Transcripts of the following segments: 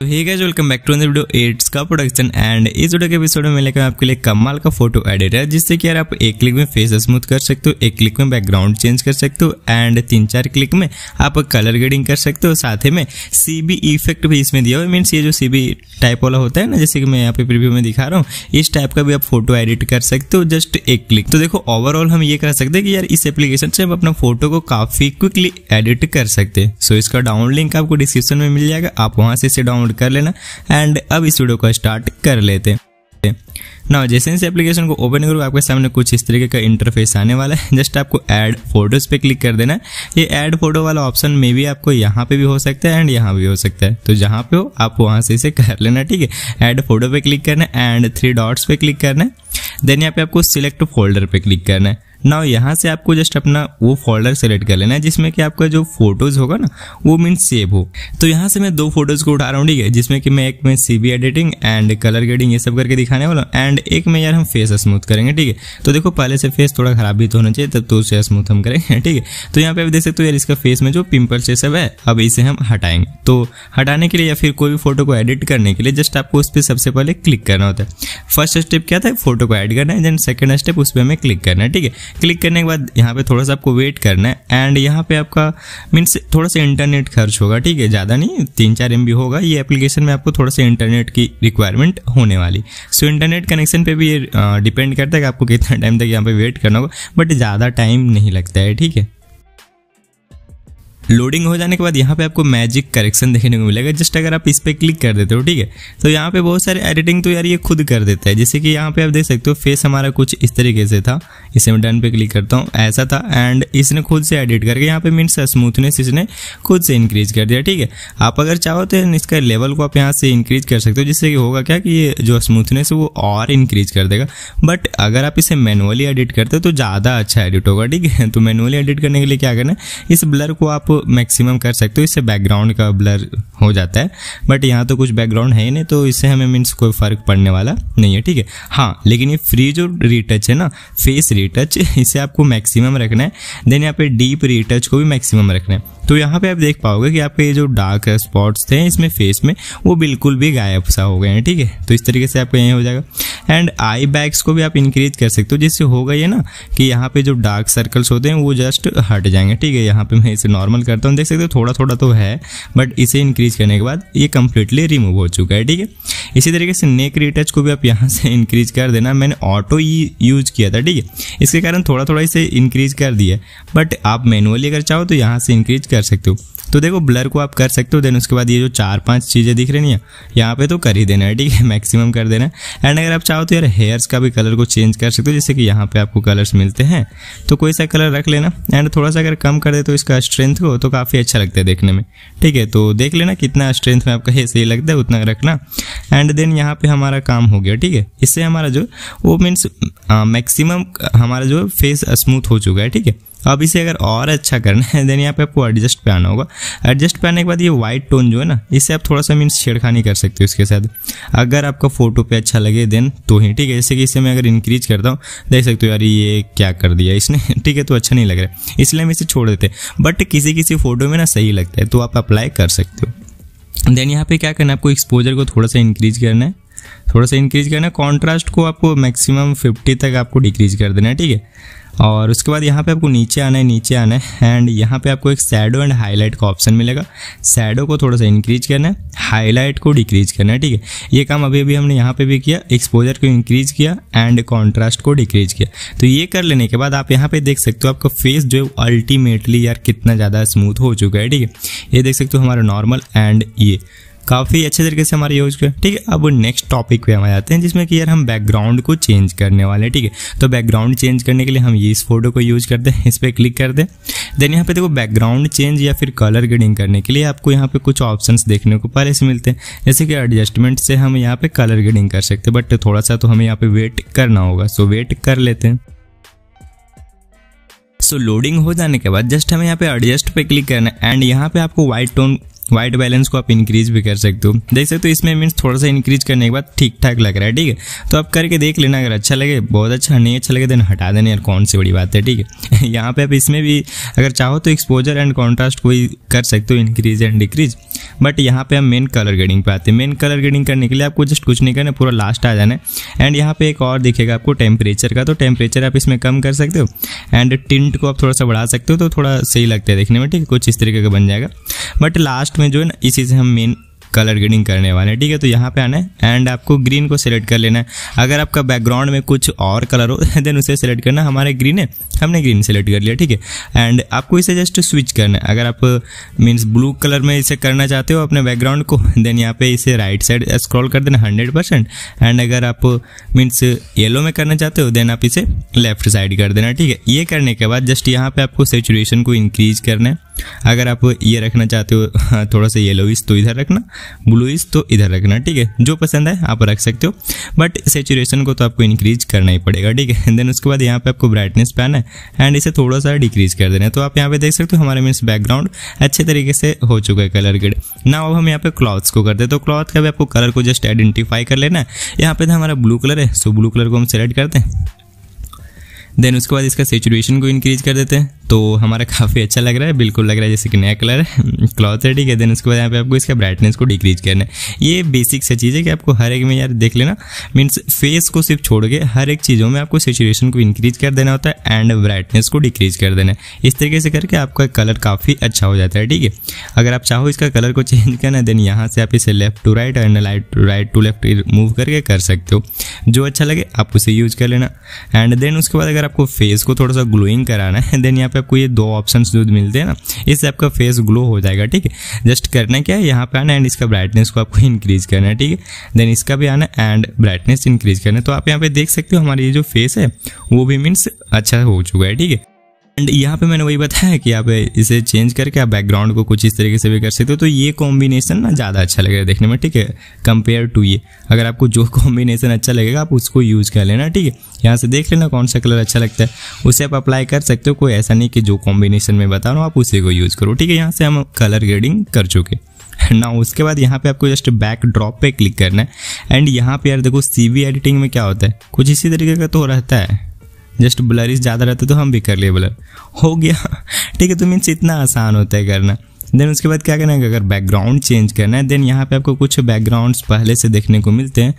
तो hey guys welcome back to अंदर video ads का प्रोडक्शन एंड इस वीडियो के एपिसोड में लेकर आपके लिए कमाल का फोटो एडिट है जिससे कि यार आप एक क्लिक में फेस स्मूथ कर सकते हो एक क्लिक में बैकग्राउंड चेंज कर सकते हो एंड तीन चार क्लिक में आप कलर ग्रेडिंग कर सकते हो साथ ही में सीबी इफेक्ट भी इसमें दिया हुआ मीन्स ये जो सीबी टाइप वाला होता है ना जैसे कि मैं यहाँ पे प्रिव्यू में दिखा रहा हूँ इस टाइप का भी आप फोटो एडिट कर सकते हो जस्ट एक क्लिक तो देखो ओवरऑल हम ये कर सकते हैं कि यार इस एप्लीकेशन से आप अपना फोटो को काफी क्विकली एडिट कर सकते हैं सो इसका लिंक आपको डिस्क्रिप्शन में मिल जाएगा आप वहां से इसे डाउन डाउनलोड कर लेना एंड अब इस वीडियो को स्टार्ट कर लेते हैं ना जैसे इस एप्लीकेशन को ओपन करो आपके सामने कुछ इस तरीके का इंटरफेस आने वाला है जस्ट आपको ऐड फोटोज पे क्लिक कर देना ये ऐड फोटो वाला ऑप्शन में भी आपको यहाँ पे भी हो सकता है एंड यहाँ भी हो सकता है तो जहाँ पे हो आप वहाँ से इसे कर लेना ठीक है ऐड फोटो पे क्लिक करना एंड थ्री डॉट्स पे क्लिक करना देन यहाँ पे आपको सिलेक्ट फोल्डर पे क्लिक करना है ना यहाँ से आपको जस्ट अपना वो फोल्डर सेलेक्ट कर लेना है जिसमें कि आपका जो फोटोज़ होगा ना वो मीन सेव हो तो यहाँ से मैं दो फोटोज़ को उठा रहा हूँ ठीक है जिसमें कि मैं एक में सी एडिटिंग एंड कलर ग्रेडिंग ये सब करके दिखाने वाला हूँ एंड एक में यार हम फेस स्मूथ करेंगे ठीक है तो देखो पहले से फेस थोड़ा खराब भी तो होना चाहिए तब तो उसे स्मूथ हम करेंगे ठीक है तो यहाँ पे आप देख सकते हो यार इसका फेस में जो पिम्पल्स ये सब है अब इसे हम हटाएंगे तो हटाने के लिए या फिर कोई भी फोटो को एडिट करने के लिए जस्ट आपको उस पर सबसे पहले क्लिक करना होता है फर्स्ट स्टेप क्या था फोटो को एड करना है देन सेकेंड स्टेप उस पर हमें क्लिक करना है ठीक है क्लिक करने के बाद यहाँ पे थोड़ा सा आपको वेट करना है एंड यहाँ पे आपका मीन्स थोड़ा सा इंटरनेट खर्च होगा ठीक है ज़्यादा नहीं तीन चार एम होगा ये एप्लीकेशन में आपको थोड़ा सा इंटरनेट की रिक्वायरमेंट होने वाली सो इंटरनेट कनेक्शन पर भी ये डिपेंड करता है कि आपको कितना टाइम तक यहाँ पर वेट करना होगा बट ज़्यादा टाइम नहीं लगता है ठीक है लोडिंग हो जाने के बाद यहाँ पे आपको मैजिक करेक्शन देखने को मिलेगा जस्ट अगर आप इस पर क्लिक कर देते हो ठीक है तो यहाँ पे बहुत सारे एडिटिंग तो यार ये खुद कर देता है जैसे कि यहाँ पे आप देख सकते हो फेस हमारा कुछ इस तरीके से था इसे मैं डन पे क्लिक करता हूँ ऐसा था एंड इसने खुद से एडिट करके यहाँ पे मीन्स स्मूथनेस इसने खुद से इंक्रीज कर दिया ठीक है आप अगर चाहो तो इसका लेवल को आप यहाँ से इंक्रीज कर सकते हो जिससे कि होगा क्या कि ये जो स्मूथनेस है वो और इंक्रीज कर देगा बट अगर आप इसे मैनुअली एडिट करते हो तो ज़्यादा अच्छा एडिट होगा ठीक है तो मैनुअली एडिट करने के लिए क्या करना है इस ब्लर को आप मैक्सिमम कर सकते हो इससे बैकग्राउंड का ब्लर हो जाता है बट यहाँ तो कुछ बैकग्राउंड है ही नहीं तो इससे हमें मीन्स कोई फ़र्क पड़ने वाला नहीं है ठीक है हाँ लेकिन ये फ्री जो रीटच है ना फेस रीटच इसे आपको मैक्सिमम रखना है देन यहाँ पे डीप रीटच को भी मैक्सिमम रखना है तो यहाँ पे आप देख पाओगे कि आपके ये जो डार्क स्पॉट्स थे इसमें फेस में वो बिल्कुल भी गायब सा हो गए हैं ठीक है तो इस तरीके से आपका यही हो जाएगा एंड आई बैग्स को भी आप इंक्रीज कर सकते हो जिससे होगा ये ना कि यहाँ पे जो डार्क सर्कल्स होते हैं वो जस्ट हट जाएंगे ठीक है यहाँ पे मैं इसे नॉर्मल करता हूँ देख सकते हो थोड़ा थोड़ा तो है बट इसे इंक्रीज करने के बाद ये कम्प्लीटली रिमूव हो चुका है ठीक है इसी तरीके से नेक रिटच को भी आप यहाँ से इंक्रीज कर देना मैंने ऑटो ही यूज किया था ठीक है इसके कारण थोड़ा थोड़ा इसे इंक्रीज कर दिया बट आप मैनुअली अगर चाहो तो यहाँ से इंक्रीज कर सकते हो तो देखो ब्लर को आप कर सकते हो देन उसके बाद ये जो चार पांच चीज़ें दिख रही हैं यहाँ पे तो कर ही देना है ठीक है मैक्सिमम कर देना है एंड अगर आप चाहो तो यार हेयर्स का भी कलर को चेंज कर सकते हो जैसे कि यहाँ पे आपको कलर्स मिलते हैं तो कोई सा कलर रख लेना एंड थोड़ा सा अगर कम कर दे तो इसका स्ट्रेंथ को तो काफ़ी अच्छा लगता है देखने में ठीक है तो देख लेना कितना स्ट्रेंथ में आपका है सही लगता है उतना रखना एंड देन यहाँ पे हमारा काम हो गया ठीक है इससे हमारा जो वो मीन्स मैक्सिमम हाँ, हमारा जो फेस स्मूथ हो चुका है ठीक है अब इसे अगर और अच्छा करना है देन यहाँ पे आपको एडजस्ट पे आना होगा एडजस्ट पे आने के बाद ये वाइट टोन जो है ना इसे आप थोड़ा सा मीन्स छेड़खानी कर सकते हो इसके साथ अगर आपका फोटो पे अच्छा लगे देन तो ही ठीक है जैसे कि इसे मैं अगर इंक्रीज करता हूँ देख सकते हो यार ये क्या कर दिया इसने ठीक है तो अच्छा नहीं लग रहा है इसलिए हम इसे छोड़ देते हैं बट किसी किसी फोटो में ना सही लगता है तो आप अप्लाई कर सकते हो देन यहाँ पे क्या करना है आपको एक्सपोजर को थोड़ा सा इंक्रीज करना है थोड़ा सा इंक्रीज करना है कॉन्ट्रास्ट को आपको मैक्सिमम फिफ्टी तक आपको डिक्रीज कर देना है ठीक है और उसके बाद यहाँ पे आपको नीचे आना है नीचे आना है एंड यहाँ पे आपको एक सैडो एंड हाईलाइट का ऑप्शन मिलेगा सैडो को थोड़ा सा इंक्रीज करना है हाईलाइट को डिक्रीज करना है ठीक है ये काम अभी अभी हमने यहाँ पे भी किया एक्सपोजर को इंक्रीज किया एंड कॉन्ट्रास्ट को डिक्रीज किया तो ये कर लेने के बाद आप यहाँ पे देख सकते हो आपका फेस जो है अल्टीमेटली यार कितना ज़्यादा स्मूथ हो चुका है ठीक है ये देख सकते हो हमारा नॉर्मल एंड ये काफ़ी अच्छे तरीके से हमारे यूज किया ठीक है अब नेक्स्ट टॉपिक पे हम आ जाते हैं जिसमें कि यार हम बैकग्राउंड को चेंज करने वाले हैं ठीक है तो बैकग्राउंड चेंज करने के लिए हम इस फोटो को यूज करते हैं इस पर क्लिक कर दें देन यहाँ पे देखो बैकग्राउंड चेंज या फिर कलर ग्रेडिंग करने के लिए आपको यहाँ पे कुछ ऑप्शंस देखने को पहले से मिलते हैं जैसे कि एडजस्टमेंट से हम यहाँ पे कलर ग्रेडिंग कर सकते हैं बट थोड़ा सा तो हमें यहाँ पे वेट करना होगा सो वेट कर लेते हैं सो so, लोडिंग हो जाने के बाद जस्ट हमें यहाँ पे एडजस्ट पे क्लिक करना है एंड यहाँ पे आपको व्हाइट टोन वाइट बैलेंस को आप इंक्रीज भी कर सकते हो देख सकते हो इसमें मीन्स थोड़ा सा इंक्रीज करने के बाद ठीक ठाक लग रहा है ठीक है तो आप करके देख लेना अगर अच्छा लगे बहुत अच्छा नहीं अच्छा लगे देन हटा देने यार कौन सी बड़ी बात है ठीक है यहाँ पे आप इसमें भी अगर चाहो तो एक्सपोजर एंड कॉन्ट्रास्ट कोई कर सकते हो इंक्रीज एंड डिक्रीज बट यहाँ पे हम मेन कलर ग्रेडिंग पे आते हैं मेन कलर ग्रेडिंग करने के लिए आपको जस्ट कुछ नहीं करना पूरा लास्ट आ जाना है एंड यहाँ पे एक और दिखेगा आपको टेम्परेचर का तो टेम्परेचर आप इसमें कम कर सकते हो एंड टिंट को आप थोड़ा सा बढ़ा सकते हो तो थोड़ा सही लगता है देखने में ठीक है कुछ इस तरीके का बन जाएगा बट लास्ट में जो है ना इसी से हम मेन कलर ग्रेडिंग करने वाले हैं ठीक है तो यहाँ पे आना है एंड आपको ग्रीन को सिलेक्ट कर लेना है अगर आपका बैकग्राउंड में कुछ और कलर हो देन उसे सिलेक्ट करना हमारे ग्रीन है हमने ग्रीन सेलेक्ट कर लिया ठीक है एंड आपको इसे जस्ट स्विच करना है अगर आप मीन्स ब्लू कलर में इसे करना चाहते हो अपने बैकग्राउंड को देन यहाँ पे इसे राइट साइड स्क्रॉल कर देना हंड्रेड परसेंट एंड अगर आप मीन्स येलो में करना चाहते हो देन आप इसे लेफ्ट साइड कर देना ठीक है ये करने के बाद जस्ट यहाँ पे आपको सेचुरेशन को इंक्रीज करना है अगर आप ये रखना चाहते हो हाँ, थोड़ा सा येलोइस तो इधर रखना ब्लूइस तो इधर रखना ठीक है जो पसंद है आप रख सकते हो बट सेचुरेशन को तो आपको इंक्रीज करना ही पड़ेगा ठीक है देन उसके बाद यहाँ पे आपको ब्राइटनेस पे आना है एंड इसे थोड़ा सा डिक्रीज कर देना है तो आप यहाँ पे देख सकते हो हमारे मीन्स बैकग्राउंड अच्छे तरीके से हो चुका है कलर ग्रेड ना अब हम यहाँ पे क्लॉथ्स को करते हैं तो क्लॉथ का भी आपको कलर को जस्ट आइडेंटिफाई कर लेना है यहाँ पे था तो हमारा ब्लू कलर है सो ब्लू कलर को हम सेलेक्ट करते हैं देन उसके बाद इसका सेचुरेशन को इंक्रीज कर देते हैं तो हमारा काफ़ी अच्छा लग रहा है बिल्कुल लग रहा है जैसे कि नया कलर है क्लॉथ है ठीक है देन उसके बाद यहाँ पे आपको इसका ब्राइटनेस को डिक्रीज करना है ये बेसिक सा चीज़ है कि आपको हर एक में यार देख लेना मीन्स फेस को सिर्फ छोड़ के हर एक चीज़ों में आपको सेचुरेशन को इंक्रीज कर देना होता है एंड ब्राइटनेस को डिक्रीज कर देना है इस तरीके से करके आपका कलर काफ़ी अच्छा हो जाता है ठीक है अगर आप चाहो इसका कलर को चेंज करना देन यहाँ से आप इसे left to right and light to right to left move करके कर सकते हो जो अच्छा लगे आप उसे यूज कर लेना एंड देन उसके बाद अगर आपको फेस को थोड़ा सा ग्लोइंग कराना है देन यहाँ पे पे आपको ये दो ऑप्शन जो मिलते हैं ना इससे आपका फेस ग्लो हो जाएगा ठीक है जस्ट करना क्या है यहाँ पे आना एंड इसका ब्राइटनेस को आपको इंक्रीज करना है ठीक है देन इसका भी आना एंड ब्राइटनेस इंक्रीज करना है तो आप यहाँ पे देख सकते हो हमारी ये जो फेस है वो भी मीन्स अच्छा हो चुका है ठीक है एंड यहाँ पे मैंने वही बताया कि आप इसे चेंज करके आप बैकग्राउंड को कुछ इस तरीके से भी कर सकते हो तो ये कॉम्बिनेशन ना ज़्यादा अच्छा लगेगा देखने में ठीक है कंपेयर टू ये अगर आपको जो कॉम्बिनेशन अच्छा लगेगा आप उसको यूज़ कर लेना ठीक है यहाँ से देख लेना कौन सा कलर अच्छा लगता है उसे आप अप्लाई कर सकते हो कोई ऐसा नहीं कि जो कॉम्बिनेशन में बता रहा हूँ आप उसी को यूज़ करो ठीक है यहाँ से हम कलर ग्रेडिंग कर चुके ना उसके बाद यहाँ पे आपको जस्ट बैक ड्रॉप पे क्लिक करना है एंड यहाँ पे यार देखो सीवी एडिटिंग में क्या होता है कुछ इसी तरीके का तो रहता है जस्ट ब्लरिश ज़्यादा रहता तो हम भी कर लिए ब्लर हो गया ठीक है तो मीन्स इतना आसान होता है करना देन उसके बाद क्या करना है अगर बैकग्राउंड चेंज करना है देन यहाँ पे आपको कुछ बैकग्राउंड्स पहले से देखने को मिलते हैं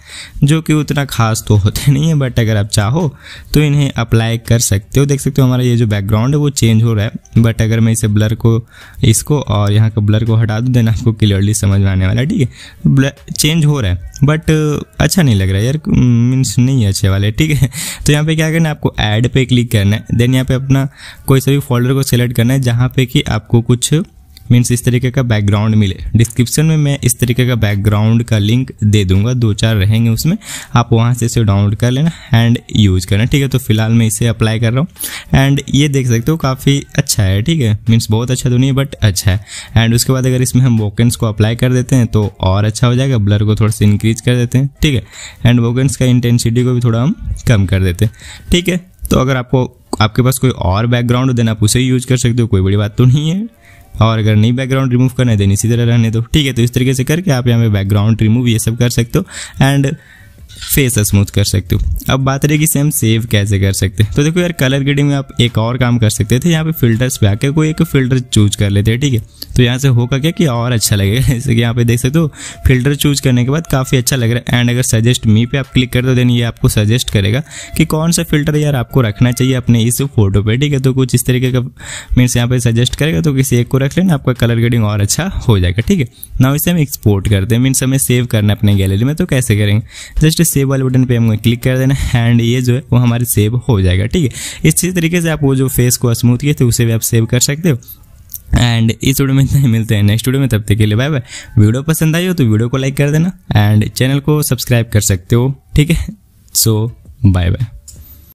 जो कि उतना खास तो होते नहीं है बट अगर आप चाहो तो इन्हें अप्लाई कर सकते हो देख सकते हो हमारा ये जो बैकग्राउंड है वो चेंज हो रहा है बट अगर मैं इसे ब्लर को इसको और यहाँ का ब्लर को हटा दूँ देन आपको क्लियरली समझ में आने वाला है ठीक है चेंज हो रहा है बट अच्छा नहीं लग रहा है यार मीन्स नहीं अच्छे वाले ठीक है तो यहाँ पे क्या करना है आपको ऐड पे क्लिक करना है देन यहाँ पे अपना कोई सा भी फोल्डर को सिलेक्ट करना है जहाँ पे कि आपको कुछ मीन्स इस तरीके का बैकग्राउंड मिले डिस्क्रिप्शन में मैं इस तरीके का बैकग्राउंड का लिंक दे दूंगा दो चार रहेंगे उसमें आप वहाँ से इसे डाउनलोड कर लेना एंड यूज करना ठीक है तो फिलहाल मैं इसे अप्लाई कर रहा हूँ एंड ये देख सकते हो काफ़ी अच्छा है ठीक है मीन्स बहुत अच्छा तो नहीं है बट अच्छा है एंड उसके बाद अगर इसमें हम वोकेंस को अप्लाई कर देते हैं तो और अच्छा हो जाएगा ब्लर को थोड़ा सा इंक्रीज कर देते हैं ठीक है एंड वोकेंस का इंटेंसिटी को भी थोड़ा हम कम कर देते हैं ठीक है तो अगर आपको आपके पास कोई और बैकग्राउंड हो आप उसे यूज कर सकते हो कोई बड़ी बात तो नहीं है और अगर नहीं बैकग्राउंड रिमूव करना है देन इसी तरह रहने दो ठीक है तो इस तरीके से करके आप यहाँ पे बैकग्राउंड रिमूव ये सब कर सकते हो एंड फेस स्मूथ कर सकते हो अब बात रहेगी सेम सेव कैसे कर सकते हैं तो देखो यार कलर ग्रेडिंग में आप एक और काम कर सकते थे यहाँ पे फिल्टर्स पे आकर कोई एक फिल्टर चूज कर लेते हैं ठीक है तो यहाँ से होगा क्या कि और अच्छा लगेगा जैसे कि यहाँ पे देख सकते हो फिल्टर चूज करने के बाद काफ़ी अच्छा लग रहा है एंड अगर सजेस्ट मी पे आप क्लिक कर दो देन ये आपको सजेस्ट करेगा कि कौन सा फिल्टर यार आपको रखना चाहिए अपने इस फोटो पर ठीक है तो कुछ इस तरीके का मीन्स यहाँ पे सजेस्ट करेगा तो किसी एक को रख लेना आपका कलर ग्रेडिंग और अच्छा हो जाएगा ठीक है ना इसे हम एक्सपोर्ट करते हैं मीन्स हमें सेव करना अपने गैलरी में तो कैसे करेंगे जस्ट सेव वाले बटन पर हमें क्लिक कर देना एंड ये जो है वो हमारे सेव हो जाएगा ठीक है इसी तरीके से आप वो जो फेस को स्मूथ किए थे उसे भी आप सेव कर सकते हो एंड इस वीडियो में इतना ही मिलते हैं नेक्स्ट वीडियो में तब तक के लिए बाय बाय वीडियो पसंद आई हो तो वीडियो को लाइक कर देना एंड चैनल को सब्सक्राइब कर सकते हो ठीक है सो बाय बाय